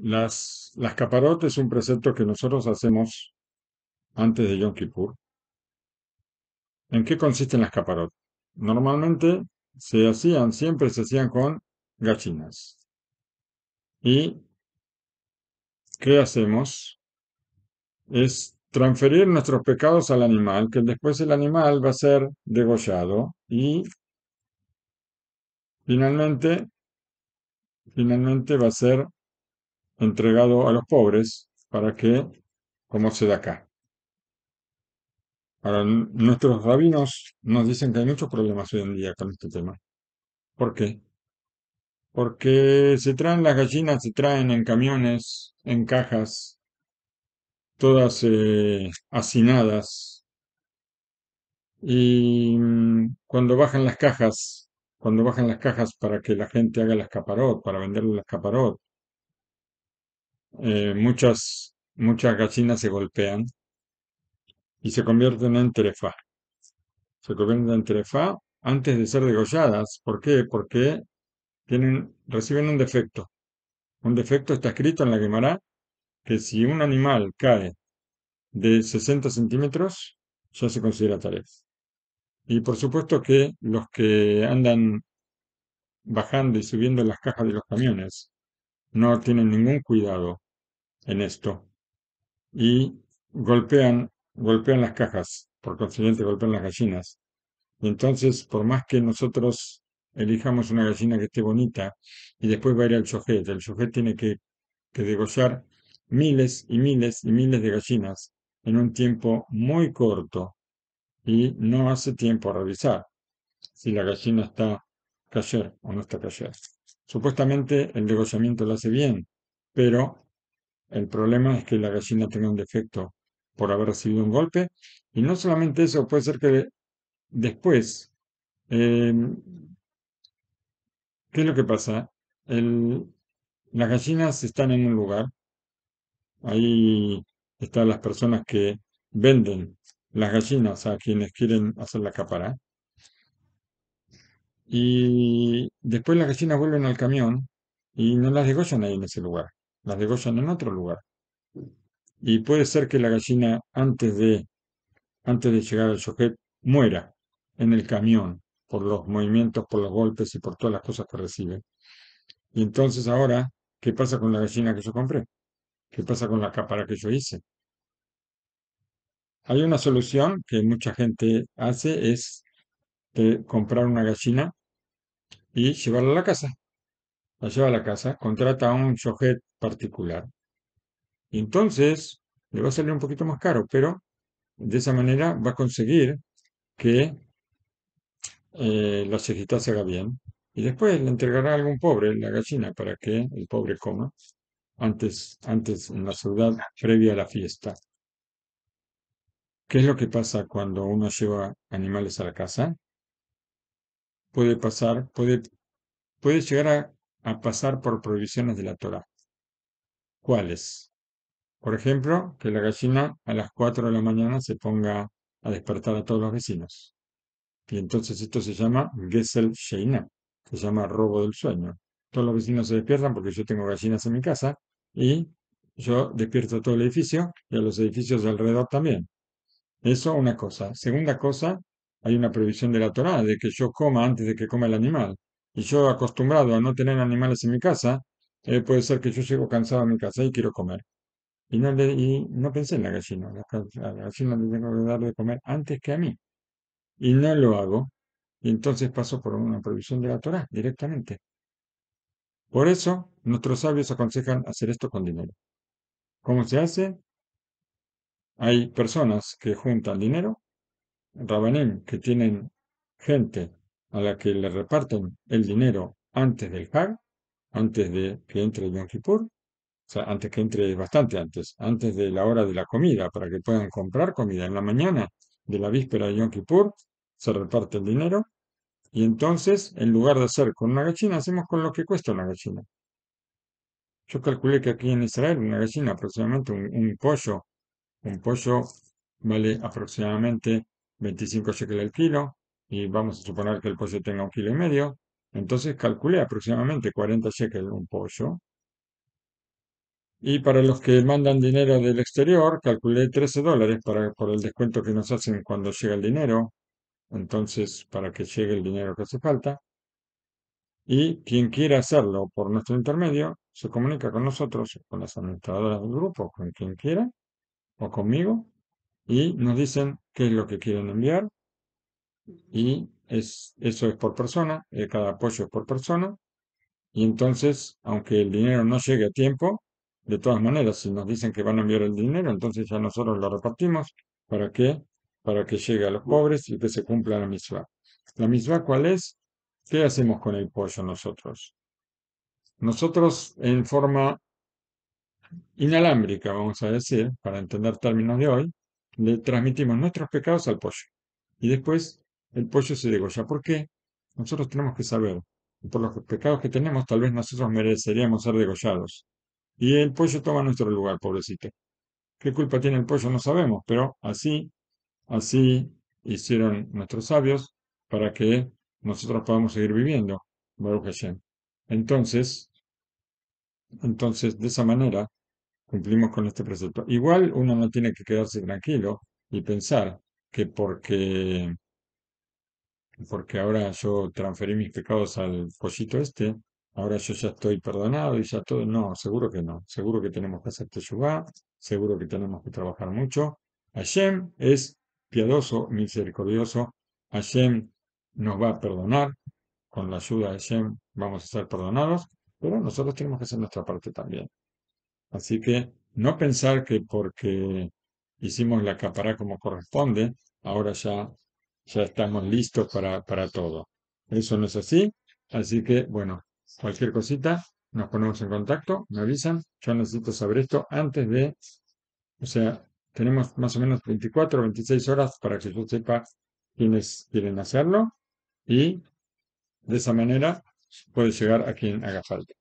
Las, las es un precepto que nosotros hacemos antes de Yom Kippur. ¿En qué consisten las caparotes? Normalmente se hacían, siempre se hacían con gachinas. ¿Y qué hacemos? Es transferir nuestros pecados al animal, que después el animal va a ser degollado y finalmente, finalmente va a ser entregado a los pobres para que, como se da acá. nuestros rabinos nos dicen que hay muchos problemas hoy en día con este tema. ¿Por qué? Porque se traen las gallinas, se traen en camiones, en cajas, todas eh, hacinadas. Y mm, cuando bajan las cajas, cuando bajan las cajas para que la gente haga el escaparot, para venderle el escaparot, eh, muchas, muchas gallinas se golpean y se convierten en trefa. Se convierten en trefa antes de ser degolladas. ¿Por qué? Porque tienen, reciben un defecto. Un defecto está escrito en la guimara que si un animal cae de 60 centímetros, ya se considera taref. Y por supuesto que los que andan bajando y subiendo las cajas de los camiones no tienen ningún cuidado en esto y golpean, golpean las cajas, por consiguiente golpean las gallinas. Y Entonces, por más que nosotros elijamos una gallina que esté bonita y después va a ir al el sujeto tiene que, que degollar miles y miles y miles de gallinas en un tiempo muy corto y no hace tiempo a revisar si la gallina está cayer o no está cayer. Supuestamente el degollamiento lo hace bien, pero el problema es que la gallina tenga un defecto por haber recibido un golpe. Y no solamente eso, puede ser que después, em, ¿qué es lo que pasa? las gallinas están en un lugar, ahí están las personas que venden las gallinas a quienes quieren hacer la capara. Y después las gallinas vuelven al camión y no las degollan ahí en ese lugar, las degollan en otro lugar. Y puede ser que la gallina antes de, antes de llegar al sujet muera en el camión por los movimientos, por los golpes y por todas las cosas que recibe. Y entonces ahora, ¿qué pasa con la gallina que yo compré? ¿Qué pasa con la cápara que yo hice? Hay una solución que mucha gente hace, es comprar una gallina y llevarla a la casa. La lleva a la casa, contrata a un chojet particular. entonces le va a salir un poquito más caro, pero de esa manera va a conseguir que eh, la cejita se haga bien. Y después le entregará a algún pobre la gallina para que el pobre coma antes, antes en la ciudad previa a la fiesta. ¿Qué es lo que pasa cuando uno lleva animales a la casa? puede pasar, puede, puede llegar a, pasar por prohibiciones de la Torah. ¿Cuáles? Por ejemplo, que la gallina a las 4 de la mañana se ponga a despertar a todos los vecinos. Y entonces esto se llama Gesel Sheina, se llama robo del sueño. Todos los vecinos se despiertan porque yo tengo gallinas en mi casa y yo despierto a todo el edificio y a los edificios de alrededor también. Eso una cosa. Segunda cosa, hay una prohibición de la Torá de que yo coma antes de que coma el animal. Y yo acostumbrado a no tener animales en mi casa, eh, puede ser que yo llego cansado a mi casa y quiero comer. Y no, y no pensé en la gallina. La, gallina le tengo que darle de comer antes que a mí. Y no lo hago. Y entonces paso por una prohibición de la Torá directamente. Por eso, nuestros sabios aconsejan hacer esto con dinero. ¿Cómo se hace? Hay personas que juntan dinero Rabanim que tienen gente a la que le reparten el dinero antes del Hag, antes de que entre Yom Kippur, o sea, antes que entre bastante antes, antes de la hora de la comida, para que puedan comprar comida en la mañana de la víspera de Yom Kippur, se reparte el dinero, y entonces, en lugar de hacer con una gallina, hacemos con lo que cuesta una gallina. Yo calculé que aquí en Israel una gallina, aproximadamente un, un pollo, un pollo vale aproximadamente 25 shekels al kilo, y vamos a suponer que el pollo tenga un kilo y medio, entonces calculé aproximadamente 40 shekels un pollo. Y para los que mandan dinero del exterior, calculé 13 dólares para, por el descuento que nos hacen cuando llega el dinero. Entonces, para que llegue el dinero que hace falta. Y quien quiera hacerlo por nuestro intermedio, se comunica con nosotros, con las administradoras del grupo, con quien quiera, o conmigo, y nos dicen qué es lo que quieren enviar y es, eso es por persona, eh, cada apoyo es por persona y entonces, aunque el dinero no llegue a tiempo, de todas maneras, si nos dicen que van a enviar el dinero, entonces ya nosotros lo repartimos. ¿Para qué? Para que llegue a los pobres y que se cumpla la misma. ¿La misma cuál es? ¿Qué hacemos con el pollo nosotros? Nosotros en forma inalámbrica, vamos a decir, para entender términos de hoy, le transmitimos nuestros pecados al pollo. Y después el pollo se degolla. ¿Por qué? Nosotros tenemos que saber. Por los pecados que tenemos, tal vez nosotros mereceríamos ser degollados. Y el pollo toma nuestro lugar, pobrecito. ¿Qué culpa tiene el pollo? No sabemos, pero así, así hicieron nuestros sabios para que nosotros podamos seguir viviendo, Baruch Hashem. Entonces, entonces, de esa manera, Cumplimos con este precepto. Igual uno no tiene que quedarse tranquilo y pensar que porque, porque ahora yo transferí mis pecados al pollito este, ahora yo ya estoy perdonado y ya todo. No, seguro que no. Seguro que tenemos que hacer teshuvah, seguro que tenemos que trabajar mucho. Hashem es piadoso, misericordioso. Hashem nos va a perdonar. Con la ayuda de Hashem vamos a ser perdonados, pero nosotros tenemos que hacer nuestra parte también. Así que no pensar que porque hicimos la capará como corresponde, ahora ya, ya estamos listos para, para todo. Eso no es así. Así que, bueno, cualquier cosita, nos ponemos en contacto, me avisan. Yo necesito saber esto antes de, o sea, tenemos más o menos 24, o 26 horas para que yo sepa quiénes quieren hacerlo y de esa manera puede llegar a quien haga falta.